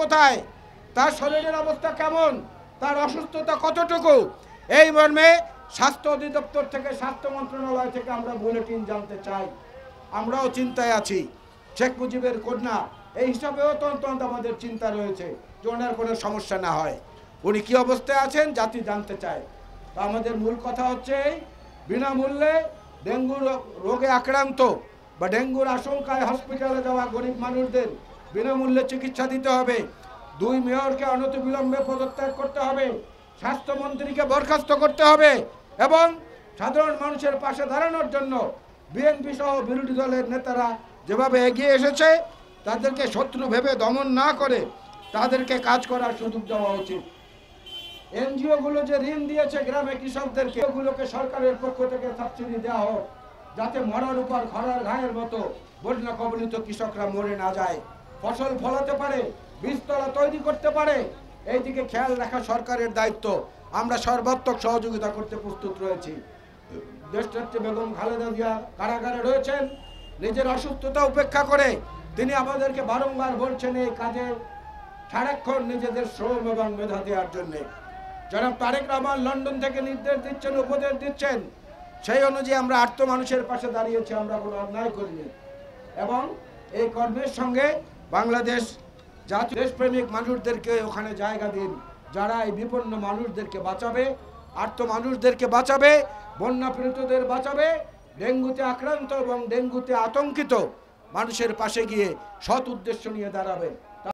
কোথায় তার শরীরের অবস্থা কেমন তার অসুস্থতা কতটুকু এই মর্মে স্বাস্থ্য অধিদপ্তর থেকে স্বাস্থ্য মন্ত্রণালয় থেকে আমরা বুলেটিন জানতে চাই আমরাও চিন্তায় আছি শেখ মুজিবের কন্যা এই হিসাবেও তন্ত আমাদের চিন্তা রয়েছে যে ওনার কোনো সমস্যা না হয় উনি কী অবস্থায় আছেন জাতি জানতে চায় তো আমাদের মূল কথা হচ্ছে বিনামূল্যে ডেঙ্গু রোগে আক্রান্ত বা ডেঙ্গুর আশঙ্কায় হসপিটালে যাওয়া গরিব মানুষদের বিনামূল্যে চিকিৎসা দিতে হবে দুই মেয়রকে অনতিবিলম্বে পদত্যাগ করতে হবে স্বাস্থ্যমন্ত্রীকে বরখাস্ত করতে হবে এবং সাধারণ মানুষের পাশে দাঁড়ানোর জন্য বিএনপি সহ বিরোধী দলের নেতারা যেভাবে এগিয়ে এসেছে তাদেরকে শত্রু ভেবে দমন না করে তাদেরকে কাজ করার সুযোগ দেওয়া উচিত এনজিওগুলো যে ঋণ দিয়েছে গ্রামে কৃষকদেরকে ওগুলোকে সরকারের পক্ষ থেকে সাবসিডি দেওয়া হোক যাতে মরার উপর ঘরার ঘায়ের মতো বন্যা কবলিত কৃষকরা মরে না যায় ফসল ফলাতে পারে বীজতলা তৈরি করতে পারে এইদিকে খেয়াল রাখা সরকারের দায়িত্ব আমরা সর্বাত্মক সহযোগিতা করতে প্রস্তুত রয়েছি দেশনেত্রী বেগম খালেদা জিয়া কারাগারে রয়েছেন নিজের অসুস্থতা উপেক্ষা করে তিনি আমাদেরকে বারংবার বলছেন এই কাজে সারাক্ষণ নিজেদের শ্রম এবং মেধা দেওয়ার জন্যে যারা তারেক রহমান লন্ডন থেকে নির্দেশ দিচ্ছেন উপদেশ দিচ্ছেন সেই অনুযায়ী আমরা আর্থ মানুষের পাশে দাঁড়িয়েছি আমরা কোনো অন্যায় করিনি এবং এই কর্মের সঙ্গে বাংলাদেশ জাতীয় দেশপ্রেমিক মানুষদেরকে ওখানে জায়গা দিন যারা এই বিপন্ন মানুষদেরকে বাঁচাবে আর্থ মানুষদেরকে বাঁচাবে বন্যাপীড়িতদের বাঁচাবে ডেঙ্গুতে আক্রান্ত এবং ডেঙ্গুতে আতঙ্কিত মানুষের পাশে গিয়ে সৎ উদ্দেশ্য নিয়ে দাঁড়াবে